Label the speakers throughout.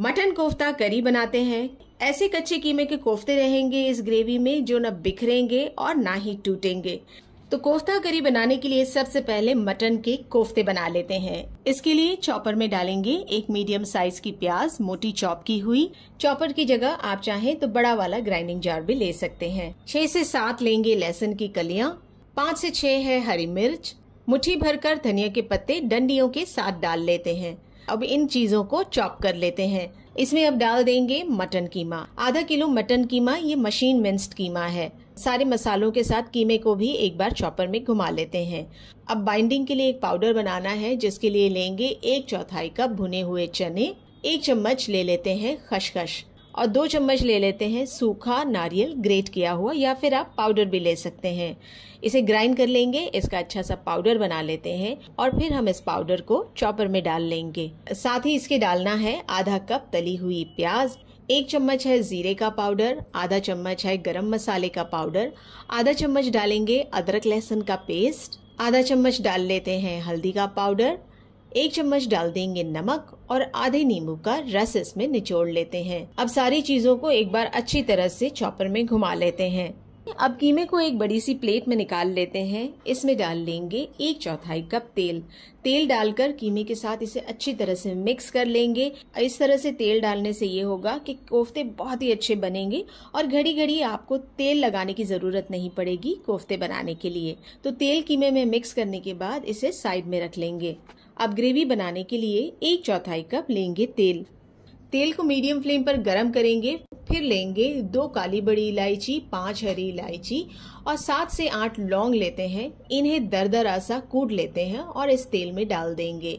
Speaker 1: mutton kofta करी बनाते हैं ऐसे कच्चे कीमे के कोफ्ते रहेंगे इस ग्रेवी में जो न बिखरेंगे और ना ही टूटेंगे तो कोफ्ता करी बनाने के लिए सबसे पहले मटन के कोफ्ते बना लेते हैं इसके लिए चॉपर में डालेंगे एक मीडियम साइज की प्याज मोटी चॉप की हुई चॉपर की जगह आप चाहें तो बड़ा वाला ग्राइंडिंग जार भी ले सकते हैं छह से सात लेंगे लहसुन की कलियां पाँच से छह है हरी मिर्च मुट्ठी भरकर धनिया के पत्ते डंडियों के साथ डाल लेते हैं अब इन चीजों को चॉप कर लेते हैं इसमें अब डाल देंगे मटन कीमा आधा किलो मटन कीमा ये मशीन मिन्स्ड कीमा है सारे मसालों के साथ कीमे को भी एक बार चॉपर में घुमा लेते हैं अब बाइंडिंग के लिए एक पाउडर बनाना है जिसके लिए लेंगे एक चौथाई कप भुने हुए चने एक चम्मच ले लेते हैं खशखश और दो चम्मच ले लेते हैं सूखा नारियल ग्रेट किया हुआ या फिर आप पाउडर भी ले सकते हैं इसे ग्राइंड कर लेंगे इसका अच्छा सा पाउडर बना लेते हैं और फिर हम इस पाउडर को चॉपर में डाल लेंगे साथ ही इसके डालना है आधा कप तली हुई प्याज एक चम्मच है जीरे का पाउडर आधा चम्मच है गरम मसाले का पाउडर आधा चम्मच डालेंगे अदरक लहसुन का पेस्ट आधा चम्मच डाल लेते हैं हल्दी का पाउडर एक चम्मच डाल देंगे नमक और आधे नींबू का रस इसमें निचोड़ लेते हैं अब सारी चीजों को एक बार अच्छी तरह से चॉपर में घुमा लेते हैं अब कीमे को एक बड़ी सी प्लेट में निकाल लेते हैं इसमें डाल लेंगे एक चौथाई कप तेल तेल डालकर कीमे के साथ इसे अच्छी तरह से मिक्स कर लेंगे इस तरह से तेल डालने से ये होगा कि कोफ्ते बहुत ही अच्छे बनेंगे और घड़ी घड़ी आपको तेल लगाने की ज़रूरत नहीं पड़ेगी कोफ्ते बनाने के लिए तो तेल कीमे में मिक्स करने के बाद इसे साइड में रख लेंगे अब ग्रेवी बनाने के लिए एक चौथाई कप लेंगे तेल तेल को मीडियम फ्लेम पर गरम करेंगे फिर लेंगे दो काली बड़ी इलायची पांच हरी इलायची और सात से आठ लौंग लेते हैं इन्हें दर दर सा कूट लेते हैं और इस तेल में डाल देंगे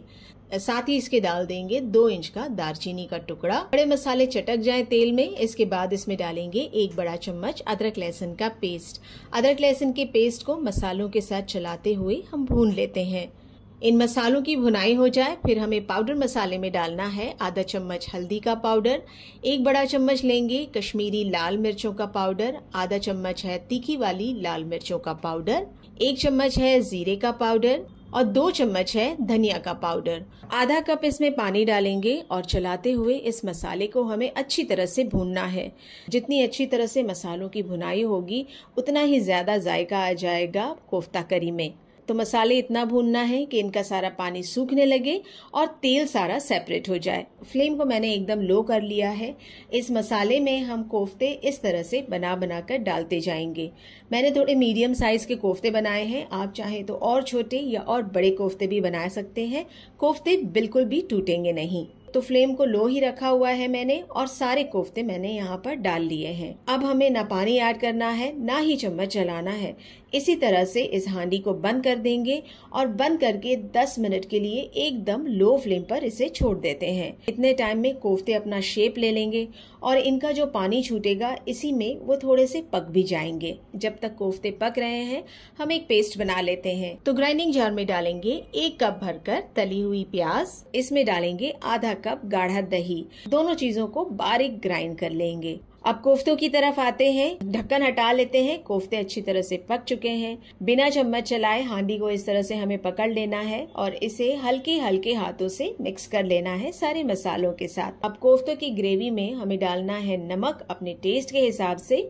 Speaker 1: साथ ही इसके डाल देंगे दो इंच का दालचीनी का टुकड़ा बड़े मसाले चटक जाए तेल में इसके बाद इसमें डालेंगे एक बड़ा चम्मच अदरक लहसुन का पेस्ट अदरक लहसुन के पेस्ट को मसालों के साथ चलाते हुए हम भून लेते हैं इन मसालों की भुनाई हो जाए फिर हमें पाउडर मसाले में डालना है आधा चम्मच हल्दी का पाउडर एक बड़ा चम्मच लेंगे कश्मीरी लाल मिर्चों का पाउडर आधा चम्मच है तीखी वाली लाल मिर्चों का पाउडर एक चम्मच है जीरे का पाउडर और दो चम्मच है धनिया का पाउडर आधा कप इसमें पानी डालेंगे और चलाते हुए इस मसाले को हमें अच्छी तरह से भूनना है जितनी अच्छी तरह से मसालों की भुनाई होगी उतना ही ज़्यादा जायका आ जाएगा कोफ्ता करी में तो मसाले इतना भूनना है कि इनका सारा पानी सूखने लगे और तेल सारा सेपरेट हो जाए फ्लेम को मैंने एकदम लो कर लिया है इस मसाले में हम कोफ्ते इस तरह से बना बना कर डालते जाएंगे मैंने थोड़े मीडियम साइज़ के कोफ्ते बनाए हैं आप चाहे तो और छोटे या और बड़े कोफ्ते भी बना सकते हैं कोफ्ते बिल्कुल भी टूटेंगे नहीं तो फ्लेम को लो ही रखा हुआ है मैंने और सारे कोफ्ते मैंने यहाँ पर डाल लिए हैं अब हमें ना पानी ऐड करना है ना ही चम्मच चलाना है इसी तरह से इस हांडी को बंद कर देंगे और बंद करके 10 मिनट के लिए एकदम लो फ्लेम पर इसे छोड़ देते हैं इतने टाइम में कोफ्ते अपना शेप ले लेंगे और इनका जो पानी छूटेगा इसी में वो थोड़े से पक भी जाएंगे जब तक कोफ्ते पक रहे हैं हम एक पेस्ट बना लेते हैं तो ग्राइंडिंग जार में डालेंगे एक कप भरकर तली हुई प्याज इसमें डालेंगे आधा कप गाढ़ा दही दोनों चीजों को बारीक ग्राइंड कर लेंगे अब कोफ्तों की तरफ आते हैं ढक्कन हटा लेते हैं कोफ्ते अच्छी तरह से पक चुके हैं बिना चम्मच चलाए हांडी को इस तरह से हमें पकड़ लेना है और इसे हल्के हल्के हाथों से मिक्स कर लेना है सारे मसालों के साथ अब कोफ्तों की ग्रेवी में हमें डालना है नमक अपने टेस्ट के हिसाब से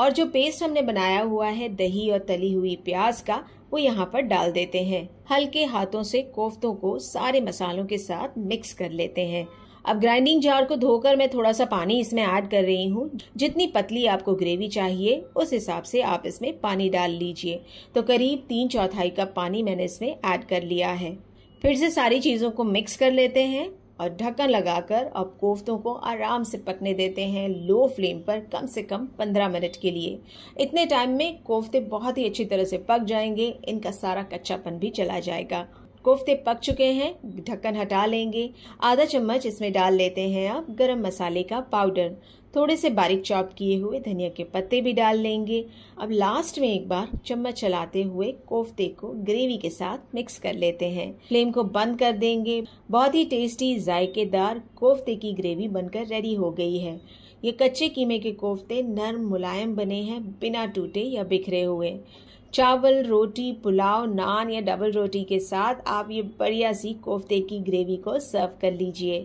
Speaker 1: और जो पेस्ट हमने बनाया हुआ है दही और तली हुई प्याज का वो यहाँ पर डाल देते हैं हल्के हाथों से कोफ्तों को सारे मसालों के साथ मिक्स कर लेते हैं अब ग्राइंडिंग जार को धोकर मैं थोड़ा सा पानी इसमें ऐड कर रही हूँ जितनी पतली आपको ग्रेवी चाहिए उस हिसाब से आप इसमें पानी डाल लीजिए तो करीब तीन चौथाई कप पानी मैंने इसमें ऐड कर लिया है फिर से सारी चीज़ों को मिक्स कर लेते हैं और ढक्कन लगाकर अब कोफ्तों को आराम से पकने देते हैं लो फ्लेम पर कम से कम 15 मिनट के लिए इतने टाइम में कोफ्ते बहुत ही अच्छी तरह से पक जाएंगे इनका सारा कच्चापन भी चला जाएगा कोफ्ते पक चुके हैं ढक्कन हटा लेंगे आधा चम्मच इसमें डाल लेते हैं आप गरम मसाले का पाउडर थोड़े से बारीक चॉप किए हुए धनिया के पत्ते भी डाल लेंगे अब लास्ट में एक बार चम्मच चलाते हुए कोफ्ते को ग्रेवी के साथ मिक्स कर लेते हैं फ्लेम को बंद कर देंगे बहुत ही टेस्टी जायकेदार कोफ्ते की ग्रेवी बनकर रेडी हो गई है ये कच्चे कीमे के कोफ्ते नरम मुलायम बने हैं बिना टूटे या बिखरे हुए चावल रोटी पुलाव नान या डबल रोटी के साथ आप ये बढ़िया सी कोफ्ते की ग्रेवी को सर्व कर लीजिए